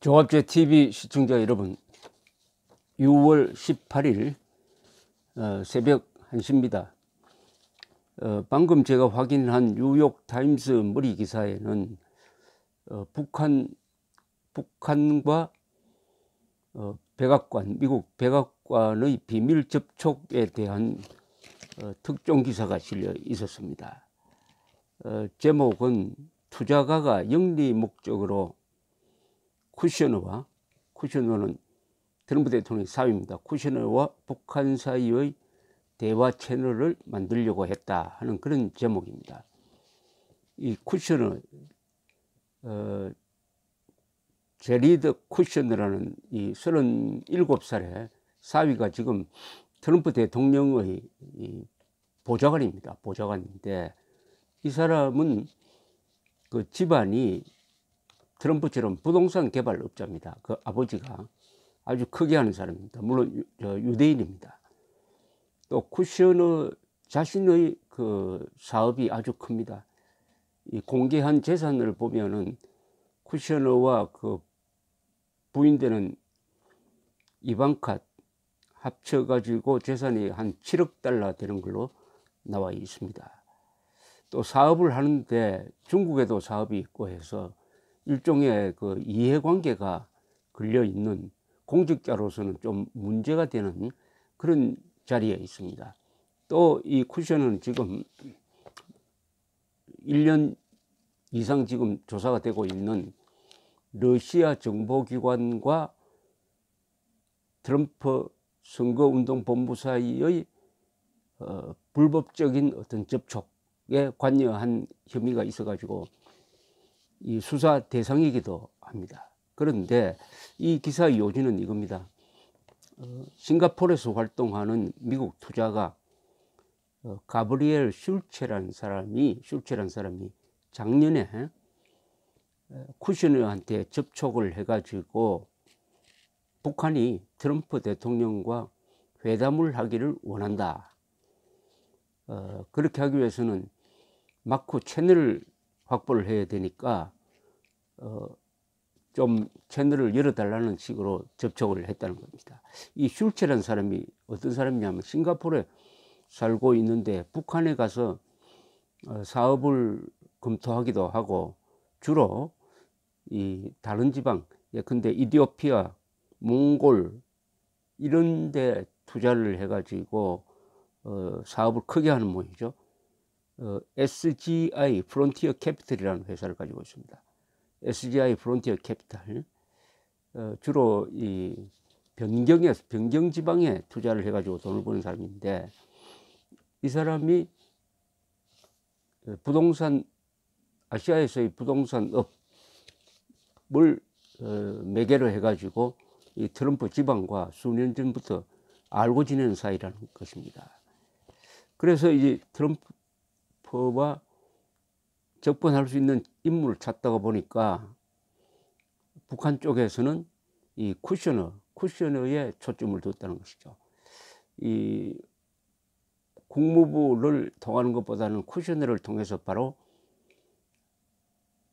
종합제 TV 시청자 여러분 6월 18일 어, 새벽 1시입니다 어, 방금 제가 확인한 뉴욕타임스 머리 기사에는 어, 북한, 북한과 어, 백악관, 미국 백악관의 비밀 접촉에 대한 어, 특종 기사가 실려 있었습니다. 어, 제목은 투자가가 영리 목적으로 쿠셔너와 쿠셔너는 트럼프 대통령 사위입니다. 쿠셔너와 북한 사이의 대화 채널을 만들려고 했다 하는 그런 제목입니다. 이 쿠셔너 어, 제리드 쿠셔너라는 이 37살의 사위가 지금 트럼프 대통령의 보좌관입니다. 보좌관인데 이 사람은 그 집안이 트럼프처럼 부동산 개발업자입니다. 그 아버지가 아주 크게 하는 사람입니다. 물론 유, 대인입니다 또 쿠셔너 자신의 그 사업이 아주 큽니다. 이 공개한 재산을 보면은 쿠셔너와 그 부인되는 이방카 합쳐가지고 재산이 한 7억 달러 되는 걸로 나와 있습니다. 또 사업을 하는데 중국에도 사업이 있고 해서 일종의 그 이해관계가 걸려 있는 공직자로서는 좀 문제가 되는 그런 자리에 있습니다. 또 이 쿠션은 지금 1년 이상 지금 조사가 되고 있는 러시아 정보기관과 트럼프 선거운동본부 사이의 어, 불법적인 어떤 접촉에 관여한 혐의가 있어가지고 이 수사 대상이기도 합니다. 그런데 이 기사의 요지는 이겁니다. 어, 싱가포르에서 활동하는 미국 투자가 어, 가브리엘 슐체라는 사람이 슐체라는 사람이 작년에 어, 쿠시너한테 접촉을 해가지고 북한이 트럼프 대통령과 회담을 하기를 원한다. 어, 그렇게 하기 위해서는 마크 채널 확보를 해야 되니까 어, 좀 채널을 열어달라는 식으로 접촉을 했다는 겁니다. 이 슐체라는 사람이 어떤 사람이냐면 싱가포르에 살고 있는데 북한에 가서 어, 사업을 검토하기도 하고 주로 이 다른 지방 예컨대 이디오피아, 몽골 이런 데 투자를 해가지고 어, 사업을 크게 하는 모양이죠. SGI 프론티어 캐피털이라는 회사를 가지고 있습니다. SGI 프론티어 캐피털 주로 이 변경에 변경 지방에 투자를 해가지고 돈을 버는 사람인데 이 사람이 어, 부동산 아시아에서의 부동산업을 어, 매개로 해가지고 이 트럼프 지방과 수년 전부터 알고 지내는 사이라는 것입니다. 그래서 이제 트럼프 포와 적번할 수 있는 인물을 찾다가 보니까 북한 쪽에서는 이 쿠셔너, 쿠셔너에 초점을 뒀다는 것이죠. 이 국무부를 통하는 것보다는 쿠셔너를 통해서 바로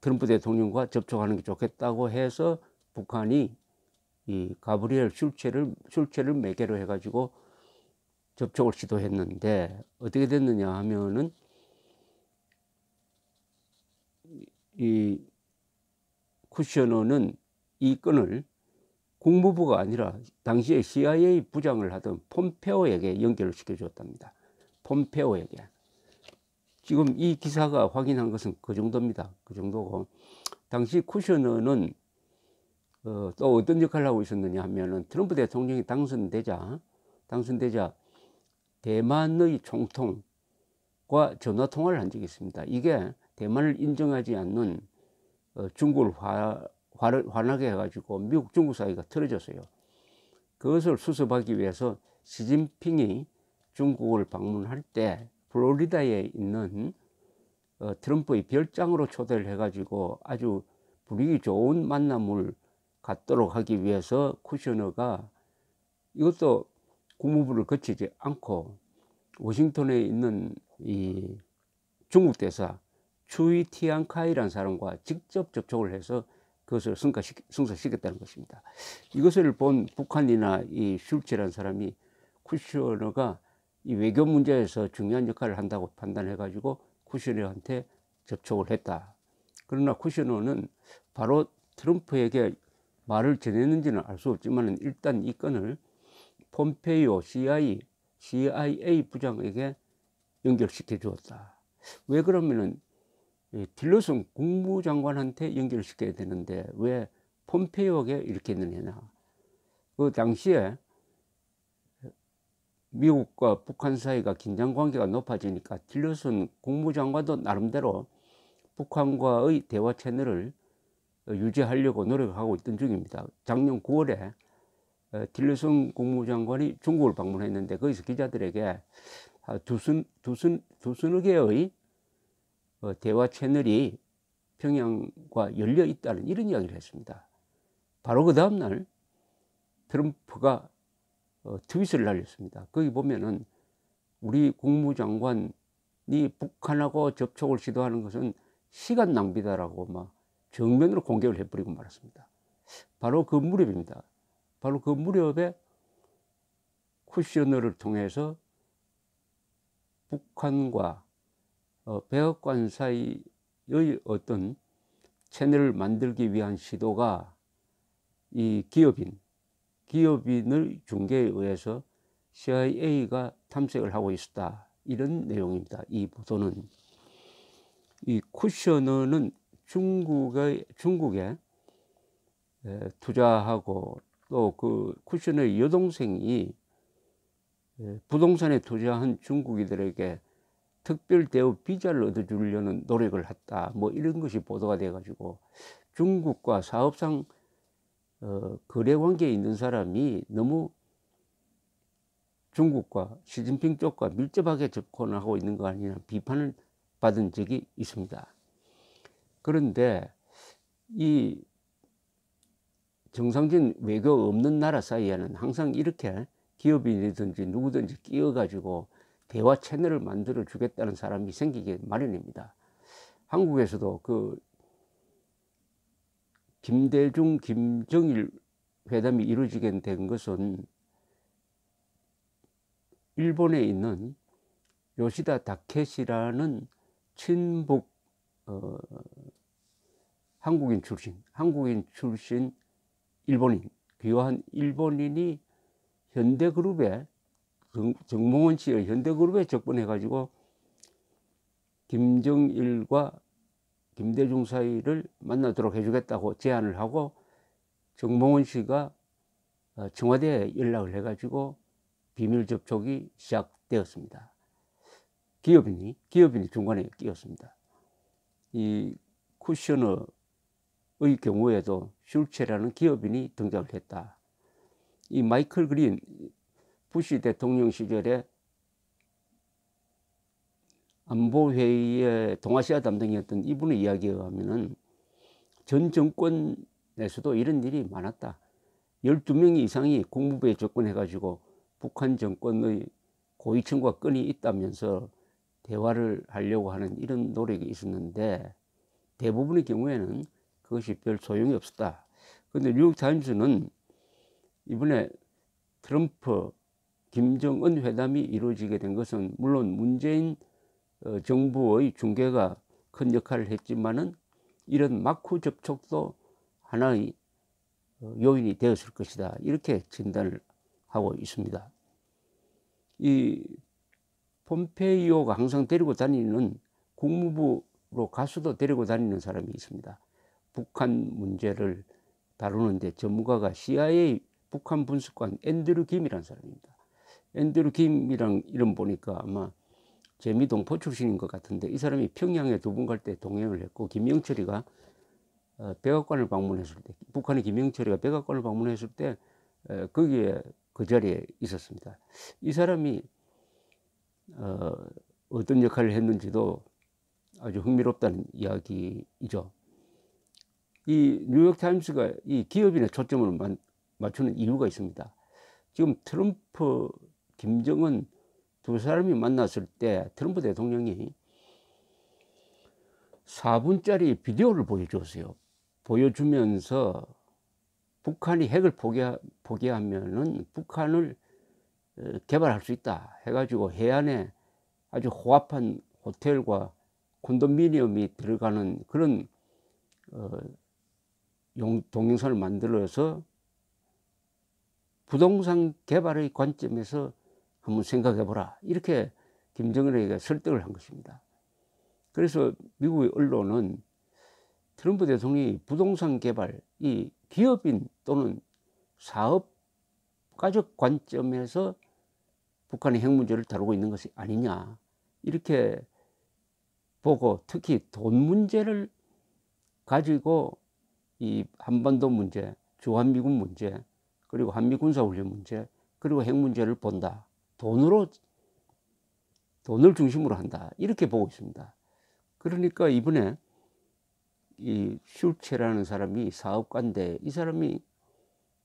트럼프 대통령과 접촉하는 게 좋겠다고 해서 북한이 이 가브리엘 슐체를 슐체를 매개로 해가지고 접촉을 시도했는데 어떻게 됐느냐 하면은 이 쿠셔너는 이 건을 국무부가 아니라 당시에 CIA 부장을 하던 폼페오에게 연결을 시켜주었답니다. 폼페오에게. 지금 이 기사가 확인한 것은 그 정도입니다. 그 정도고 당시 쿠셔너는 어, 또 어떤 역할을 하고 있었느냐 하면은 트럼프 대통령이 당선되자 당선되자 대만의 총통과 전화 통화를 한 적이 있습니다. 이게 대만을 인정하지 않는 어, 중국을 화, 화를, 화나게 해가지고 미국 중국 사이가 틀어졌어요. 그것을 수습하기 위해서 시진핑이 중국을 방문할 때 플로리다에 있는 어, 트럼프의 별장으로 초대를 해가지고 아주 분위기 좋은 만남을 갖도록 하기 위해서 쿠셔너가 이것도 국무부를 거치지 않고 워싱턴에 있는 이 중국 대사 추이 티앙카이라는 사람과 직접 접촉을 해서 그것을 승가시, 승사시켰다는 것입니다. 이것을 본 북한이나 이 슐츠라는 사람이 쿠셔너가 이 외교 문제에서 중요한 역할을 한다고 판단해가지고 쿠셔너한테 접촉을 했다. 그러나 쿠셔너는 바로 트럼프에게 말을 전했는지는 알 수 없지만 일단 이 건을 폼페이오 CIA, CIA 부장에게 연결시켜 주었다. 왜 그러면은 딜러슨 국무장관한테 연결시켜야 되는데 왜 폼페이오에게 이렇게 했느냐. 그 당시에 미국과 북한 사이가 긴장 관계가 높아지니까 딜러슨 국무장관도 나름대로 북한과의 대화 채널을 유지하려고 노력하고 있던 중입니다. 작년 9월에 어, 딜러슨 국무장관이 중국을 방문했는데 거기서 기자들에게 아, 두순, 두순, 두순, 두순의 어, 대화 채널이 평양과 열려 있다는 이런 이야기를 했습니다. 바로 그 다음날 트럼프가 어, 트윗을 날렸습니다. 거기 보면은 우리 국무장관이 북한하고 접촉을 시도하는 것은 시간 낭비다라고 막 정면으로 공격을 해버리고 말았습니다. 바로 그 무렵입니다. 바로 그 무렵에 쿠셔너를 통해서 북한과 어, 배역관 사이의 어떤 채널을 만들기 위한 시도가 이 기업인, 기업인을 중개에 의해서 CIA가 탐색을 하고 있었다. 이런 내용입니다. 이 보도는. 이 쿠셔너는 중국의, 중국에 투자하고 또 그쿠셔의 여동생이 부동산에 투자한 중국인들에게 특별 대우 비자를 얻어주려는 노력을 했다. 뭐 이런 것이 보도가 돼가지고 중국과 사업상 어, 거래 관계에 있는 사람이 너무 중국과 시진핑 쪽과 밀접하게 접근하고 있는 거 아니냐 비판을 받은 적이 있습니다. 그런데 이 정상적인 외교 없는 나라 사이에는 항상 이렇게 기업인이든지 누구든지 끼어가지고 대화 채널을 만들어 주겠다는 사람이 생기게 마련입니다. 한국에서도 그 김대중 김정일 회담이 이루어지게 된 것은 일본에 있는 요시다 다케시라는 친북 어, 한국인 출신, 한국인 출신 일본인, 귀한 일본인이 현대그룹에 정,몽원 씨의 현대그룹에 접근해가지고 김정일과 김대중 사이를 만나도록 해주겠다고 제안을 하고 정몽원 씨가 어, 청와대에 연락을 해가지고 비밀 접촉이 시작되었습니다. 기업인이, 기업인이 중간에 끼었습니다. 이쿠셔의 경우에도 슐체라는 기업인이 등장을 했다. 이 마이클 그린, 부시 대통령 시절에 안보회의의 동아시아 담당이었던 이분의 이야기에 하면은 전 정권 에서도 이런 일이 많았다. 12명 이상이 국무부에 접근해가지고 북한 정권의 고위층과 끈이 있다면서 대화를 하려고 하는 이런 노력이 있었는데 대부분의 경우에는 그것이 별 소용이 없었다. 그런데 뉴욕타임스는 이번에 트럼프 김정은 회담이 이루어지게 된 것은 물론 문재인 어, 정부의 중개가 큰 역할을 했지만은 이런 마후 접촉도 하나의 어, 요인이 되었을 것이다. 이렇게 진단을 하고 있습니다. 이 폼페이오가 항상 데리고 다니는 국무부로 가수도 데리고 다니는 사람이 있습니다. 북한 문제를 다루는데 전문가가 CIA 북한 분석관 앤드류 김이라는 사람입니다. 앤드류 김이랑 이름 보니까 아마 재미동포 출신인 것 같은데 이 사람이 평양에 두 번 갈 때 동행을 했고 김영철이가 어, 백악관을 방문했을 때 북한의 김영철이가 백악관을 방문했을 때 어, 거기에 그 자리에 있었습니다. 이 사람이 어, 어떤 역할을 했는지도 아주 흥미롭다는 이야기이죠. 이 뉴욕타임스가 이 기업인의 초점을 맞추는 이유가 있습니다. 지금 트럼프 김정은 두 사람이 만났을 때 트럼프 대통령이 4분짜리 비디오를 보여줬어요. 보여주면서 북한이 핵을 포기하, 포기하면은 북한을 어, 개발할 수 있다 해가지고 해안에 아주 호합한 호텔과 콘도미니엄이 들어가는 그런 어, 용, 동영상을 만들어서 부동산 개발의 관점에서 한번 생각해 보라. 이렇게 김정은에게 설득을 한 것입니다. 그래서 미국의 언론은 트럼프 대통령이 부동산 개발, 이 기업인 또는 사업가적 관점에서 북한의 핵 문제를 다루고 있는 것이 아니냐. 이렇게 보고 특히 돈 문제를 가지고 이 한반도 문제, 주한미군 문제, 그리고 한미 군사훈련 문제, 그리고 핵 문제를 본다. 돈으로 돈을 중심으로 한다 이렇게 보고 있습니다. 그러니까 이번에 이 슐체라는 사람이 사업가인데 이 사람이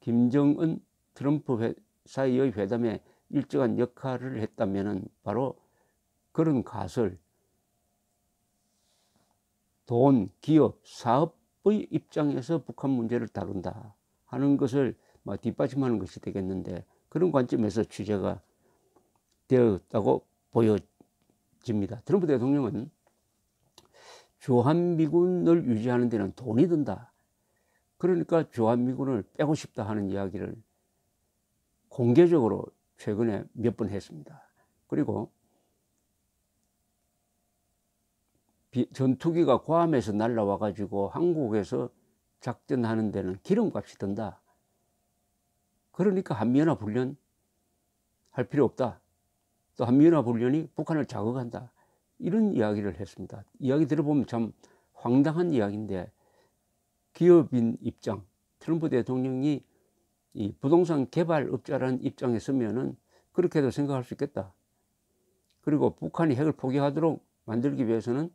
김정은 트럼프 회, 사이의 회담에 일정한 역할을 했다면 바로 그런 가설, 돈, 기업, 사업의 입장에서 북한 문제를 다룬다 하는 것을 뒷받침하는 것이 되겠는데 그런 관점에서 취재가 되었다고 보여집니다. 트럼프 대통령은 주한미군을 유지하는 데는 돈이 든다. 그러니까 주한미군을 빼고 싶다 하는 이야기를 공개적으로 최근에 몇 번 했습니다. 그리고 전투기가 괌에서 날라와 가지고 한국에서 작전하는 데는 기름값이 든다. 그러니까 한미연합 훈련 할 필요 없다. 또 한미연합훈련이 북한을 자극한다. 이런 이야기를 했습니다. 이야기 들어보면 참 황당한 이야기인데 기업인 입장, 트럼프 대통령이 이 부동산 개발업자라는 입장에 서면은 그렇게도 생각할 수 있겠다. 그리고 북한이 핵을 포기하도록 만들기 위해서는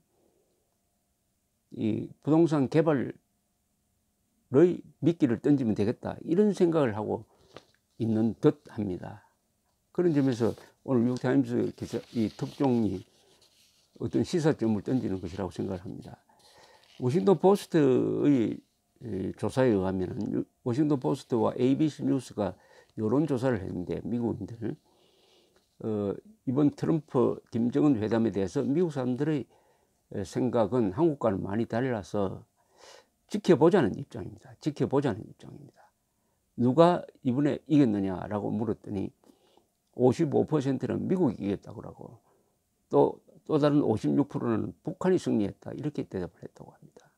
이 부동산 개발의 미끼를 던지면 되겠다. 이런 생각을 하고 있는 듯 합니다. 그런 점에서 오늘 뉴욕타임스 기사, 이 특종이 어떤 시사점을 던지는 것이라고 생각을 합니다. 워싱턴 포스트의 조사에 의하면 워싱턴 포스트와 ABC 뉴스가 여론조사를 했는데 미국인들 어, 이번 트럼프 김정은 회담에 대해서 미국 사람들의 생각은 한국과는 많이 달라서 지켜보자는 입장입니다. 지켜보자는 입장입니다. 누가 이번에 이겼느냐라고 물었더니 55%는 미국이 이겼다고 그고 또, 또 다른 56%는 북한이 승리했다. 이렇게 대답을 했다고 합니다.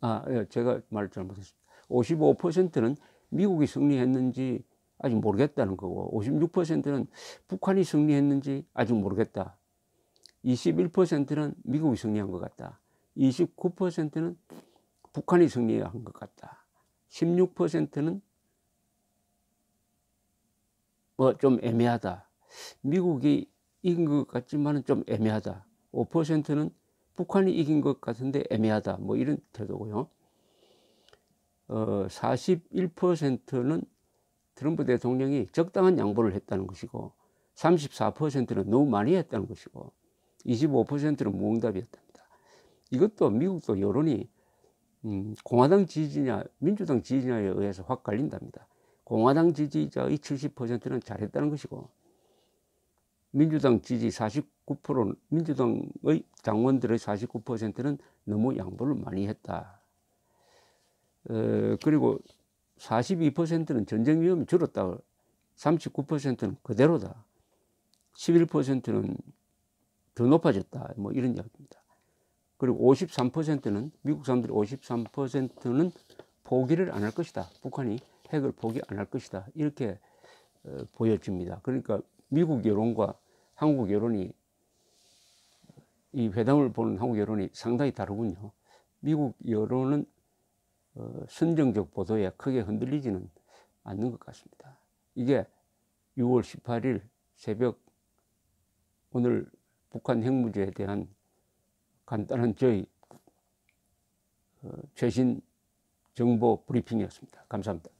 아, 예, 제가 말 잘못했습니다. 55%는 미국이 승리했는지 아직 모르겠다는 거고 56%는 북한이 승리했는지 아직 모르겠다. 21%는 미국이 승리한 것 같다. 29%는 북한이 승리한 것 같다. 16%는 뭐좀 애매하다. 미국이 이긴 것 같지만은 좀 애매하다. 5%는 북한이 이긴 것 같은데 애매하다. 뭐 이런 태도고요. 어, 41%는 트럼프 대통령이 적당한 양보를 했다는 것이고 34%는 너무 많이 했다는 것이고 25%는 무응답이었답니다. 이것도 미국도 여론이 음, 공화당 지지냐 민주당 지지냐에 의해서 확 갈린답니다. 공화당 지지자의 70%는 잘했다는 것이고 민주당 지지 4 9 민주당의 당원들의 49%는 너무 양보를 많이 했다. 어, 그리고 42%는 전쟁 위험이 줄었다. 39%는 그대로다. 11%는 더 높아졌다. 뭐 이런 이야기입니다. 그리고 53%는 미국 사람들 53%는 포기를 안 할 것이다. 북한이 핵을 포기 안 할 것이다. 이렇게 어, 보여집니다. 그러니까 미국 여론과 한국 여론이 이 회담을 보는 한국 여론이 상당히 다르군요. 미국 여론은 어, 선정적 보도에 크게 흔들리지는 않는 것 같습니다. 이게 6월 18일 새벽 오늘 북한 핵무제에 대한 간단한 저희 어, 최신 정보 브리핑이었습니다. 감사합니다.